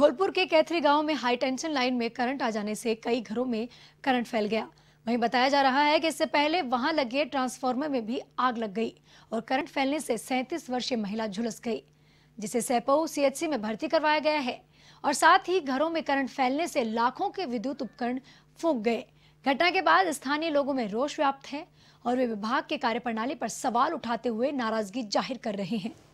धौलपुर के कैथरी गांव में हाई टेंशन लाइन में करंट आ जाने से कई घरों में करंट फैल गया वहीं बताया जा रहा है कि इससे पहले वहां लगे ट्रांसफार्मर में भी आग लग गई और करंट फैलने से सैंतीस वर्षीय महिला झुलस गई जिसे सैपो सीएचसी में भर्ती करवाया गया है और साथ ही घरों में करंट फैलने से लाखों के विद्युत उपकरण फूक गए घटना के बाद स्थानीय लोगों में रोष व्याप्त है और वे विभाग के कार्यप्रणाली पर सवाल उठाते हुए नाराजगी जाहिर कर रहे हैं